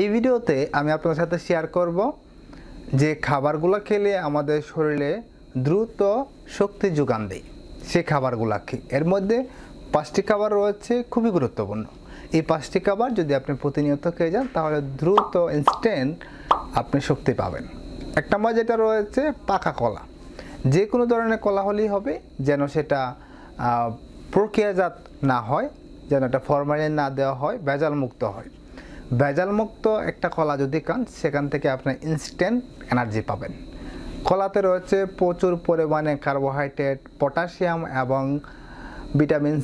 এই ভিডিওতে আমি আপনার সাথে শেয়ার করব যে খাবারগুলো খেলে আমাদের শরীরে দ্রুত শক্তি যোগান দেয় সে খাবারগুলো খেয়ে এর মধ্যে পাঁচটি খাবার রয়েছে খুবই গুরুত্বপূর্ণ এই পাঁচটি খাবার যদি আপনি প্রতিনিয়ত খেয়ে যান তাহলে দ্রুত ইনস্ট্যান্ট আপনি শক্তি পাবেন এক নম্বর যেটা রয়েছে পাকা কলা যে কোনো ধরনের কলা হলেই হবে যেন সেটা প্রক্রিয়াজাত না হয় যেন এটা ফরমালিন না দেওয়া হয় ভেজাল মুক্ত হয় ভেজালমুক্ত একটা কলা যদি খান সেখান থেকে আপনি ইনস্ট্যান্ট এনার্জি পাবেন কলাতে রয়েছে প্রচুর পরিমাণে কার্বোহাইড্রেট পটাশিয়াম এবং ভিটামিন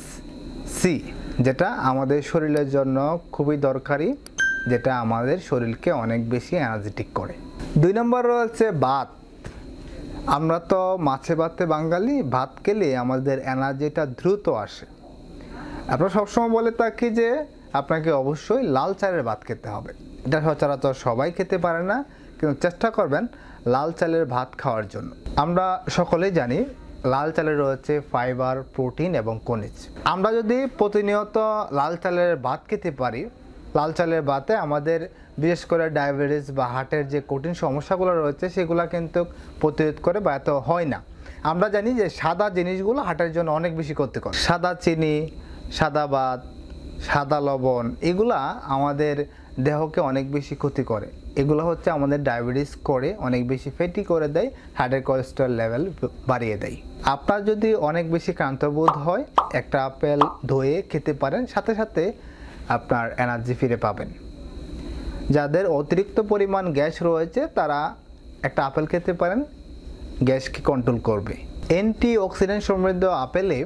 সি যেটা আমাদের শরীরের জন্য খুবই দরকারি যেটা আমাদের শরীরকে অনেক বেশি এনার্জেটিক করে দুই নম্বর রয়েছে ভাত আমরা তো মাছে ভাতে বাঙালি ভাত খেলে আমাদের এনার্জিটা দ্রুত আসে আমরা সবসময় বলে থাকি যে আপনাকে অবশ্যই লাল চালের ভাত খেতে হবে এটা সচরাচর সবাই খেতে পারে না কিন্তু চেষ্টা করবেন লাল চালের ভাত খাওয়ার জন্য আমরা সকলেই জানি লাল চালে রয়েছে ফাইবার প্রোটিন এবং খনিজ আমরা যদি প্রতিনিয়ত লাল চালের ভাত খেতে পারি লাল চালের ভাতে আমাদের বিশেষ করে ডায়াবেটিস বা হার্টের যে কঠিন সমস্যাগুলো রয়েছে সেগুলো কিন্তু প্রতিরোধ করে বা এত হয় না আমরা জানি যে সাদা জিনিসগুলো হার্টের জন্য অনেক বেশি করতে করে সাদা চিনি সাদা ভাত সাদা লবণ এগুলা আমাদের দেহকে অনেক বেশি ক্ষতি করে এগুলো হচ্ছে আমাদের ডায়াবেটিস করে অনেক বেশি ফ্যাটি করে দেয় হার্টের কোলেস্ট্রল লেভেল বাড়িয়ে দেয় আপনার যদি অনেক বেশি ক্লান্তবোধ হয় একটা আপেল ধুয়ে খেতে পারেন সাথে সাথে আপনার এনার্জি ফিরে পাবেন যাদের অতিরিক্ত পরিমাণ গ্যাস রয়েছে তারা একটা আপেল খেতে পারেন গ্যাসকে কন্ট্রোল করবে অ্যান্টি অক্সিডেন্ট সমৃদ্ধ আপেলে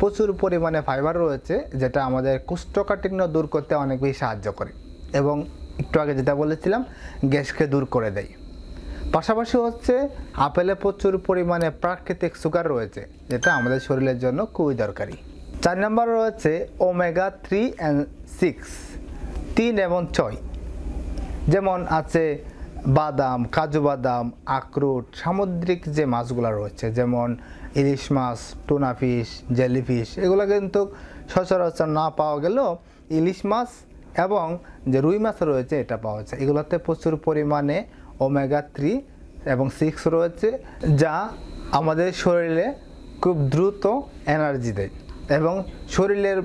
প্রচুর পরিমাণে ফাইবার রয়েছে যেটা আমাদের কুষ্ঠকাঠিন্য দূর করতে অনেক বেশি সাহায্য করে এবং একটু আগে যেটা বলেছিলাম গ্যাসকে দূর করে দেয় পাশাপাশি হচ্ছে আপেলে প্রচুর পরিমাণে প্রাকৃতিক সুগার রয়েছে যেটা আমাদের শরীরের জন্য খুবই দরকারি চার নম্বর রয়েছে ওমেগা থ্রি অ্যান্ড সিক্স তিন এবং ছয় যেমন আছে বাদাম কাজু বাদাম আখরোট সামুদ্রিক যে মাছগুলো রয়েছে যেমন ইলিশ মাছ টুনা ফিশ জেলি এগুলো কিন্তু সচরাচর না পাওয়া গেল ইলিশ মাছ এবং যে রুই মাছ রয়েছে এটা পাওয়া যায় এগুলোতে প্রচুর পরিমাণে ওমেগা থ্রি এবং সিক্স রয়েছে যা আমাদের শরীরে খুব দ্রুত এনার্জি দেয় এবং শরীরের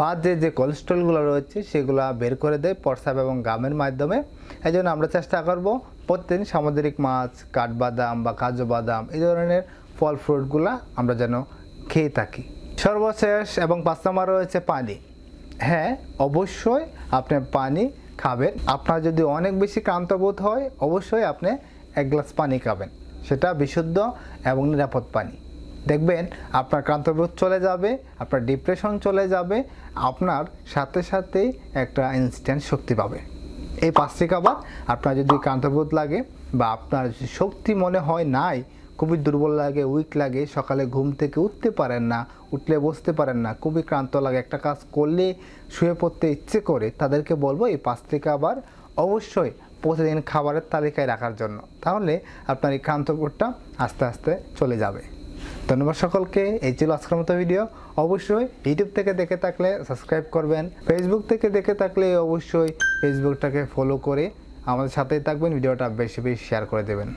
বাদে যে কোলেস্ট্রলগুলো রয়েছে সেগুলো বের করে দেয় প্রস্রাব এবং গামের মাধ্যমে এই জন্য আমরা চেষ্টা করব প্রত্যেকদিন সামুদ্রিক মাছ কাঠবাদাম বা কাজু বাদাম এই ধরনের ফল ফ্রুটগুলো আমরা যেন খেয়ে থাকি সর্বশেষ এবং পাঁচ নম্বর রয়েছে পানি হ্যাঁ অবশ্যই আপনি পানি খাবেন আপনার যদি অনেক বেশি বোধ হয় অবশ্যই আপনি এক গ্লাস পানি খাবেন সেটা বিশুদ্ধ এবং নিরাপদ পানি দেখবেন আপনার ক্রান্তবোধ চলে যাবে আপনার ডিপ্রেশন চলে যাবে আপনার সাথে সাথেই একটা ইনস্ট্যান্ট শক্তি পাবে এই পাঁচটি খাবার আপনার যদি ক্রান্তবোধ লাগে বা আপনার শক্তি মনে হয় নাই খুবই দুর্বল লাগে উইক লাগে সকালে ঘুম থেকে উঠতে পারেন না উঠলে বসতে পারেন না খুবই ক্লান্ত লাগে একটা কাজ করলে শুয়ে পড়তে ইচ্ছে করে তাদেরকে বলবো এই পাঁচ থেকে আবার অবশ্যই প্রতিদিন খাবারের তালিকায় রাখার জন্য তাহলে আপনার এই ক্লান্তবোধটা আস্তে আস্তে চলে যাবে ধন্যবাদ সকলকে এই ছিল আজকের মতো ভিডিও অবশ্যই ইউটিউব থেকে দেখে থাকলে সাবস্ক্রাইব করবেন ফেসবুক থেকে দেখে থাকলে অবশ্যই ফেসবুকটাকে ফলো করে আমাদের সাথেই থাকবেন ভিডিওটা বেশি বেশি শেয়ার করে দেবেন